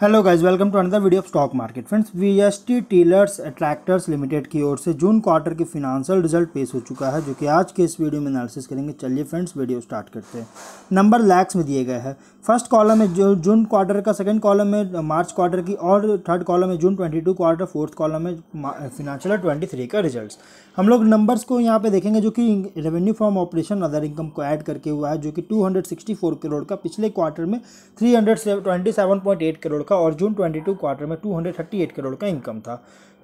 hello guys welcome to another video of stock market friends VST Tillers Tractors Limited की ओर से June quarter के financial result पेश हो चुका है जो कि आज के इस वीडियो में एनालिसिस करेंगे चलिए फ्रेंड्स वीडियो स्टार्ट करते हैं नंबर लैक्स में दिए गए हैं फर्स्ट कॉलम है जो जून क्वार्टर का सेकंड कॉलम है मार्च क्वार्टर की और थर्ड कॉलम है June twenty quarter fourth column है फिनांशियल ट्वेंटी का रिजल्ट हम लोग नंबर्स को यहाँ पे देखेंगे जो कि revenue from operation other income को ऐड करके हुआ है जो कि टू करोड़ का पिछले क्वार्टर में थ्री करोड़ का और जून 22 क्वार्टर में 238 करोड़ का इनकम था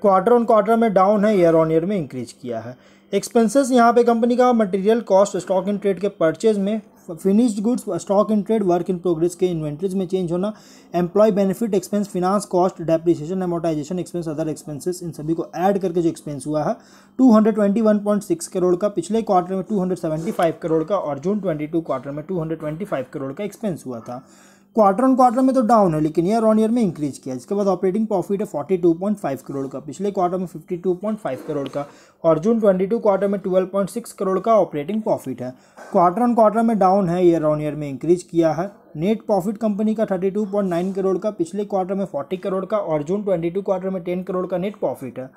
क्वार्टर ऑन क्वार्टर में डाउन है ईयर ऑन ईयर में इंक्रीज किया है एक्सपेंसेस यहाँ पे कंपनी का material cost stock in trade के परचेज में finished goods stock in trade work in progress के इन्वेंट्रीज में चेंज होना employ benefit expense finance cost depreciation amortisation expense other expenses इन सभी को ऐड करके जो एक्सपेंस हुआ है 221.6 करोड़ का पिछले क्वार्टर में 275 करोड़ का और जून 22 क्वार्टर में 225 करोड़ का एक्सपेंस हुआ था क्वार्टर ऑन क्वार्टर में तो डाउन है लेकिन ईयर ऑन ईयर में इंक्रीज किया इसके बाद ऑपरेटिंग प्रॉफिट है forty two point five crore का पिछले क्वार्टर में fifty two point five crore का और जून टू क्वार्टर में ट्वेल्व पॉइंट सिक्स करोड़ का ऑपरेटिंग प्रॉफिट है क्वार्टर ऑन क्वार्टर में डाउन है ईयर ऑन ईयर में इंक्रीज किया है नेट प्रॉफिट कंपनी का thirty two point nine crore का पिछले क्वार्टर में फोर्टी करोड़ का और जून टू क्वार्टर में टेन करोड़ का नेट प्रॉफिट है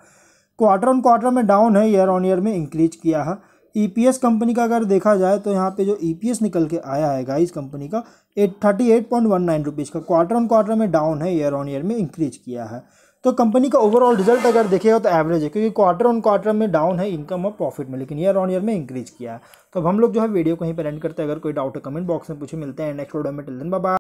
क्वार्टर ऑन क्वार्टर में डाउन है ईयर ऑन ईयर में इंक्रीज किया है ई e कंपनी का अगर देखा जाए तो यहाँ पे जो ई e निकल के आया है गाइस कंपनी का eight thirty eight point one nine rupees का क्वार्टर ऑन क्वार्टर में डाउन है ईयर ऑन ईयर में इंक्रीज किया है तो कंपनी का ओवरऑल रिजल्ट अगर देखेगा तो एवरेज है क्योंकि क्वार्टर ऑन क्वार्टर में डाउन है इनकम और प्रॉफिट में लेकिन ईयर ऑन ईयर में इंक्रीज किया है तो अब हम लोग जो है वीडियो को ही पर एंड करते हैं अगर कोई डाउट है कमेंट बॉक्स में पूछे मिलते हैं नेक्स्ट वीडियो में टिल दिन बाबा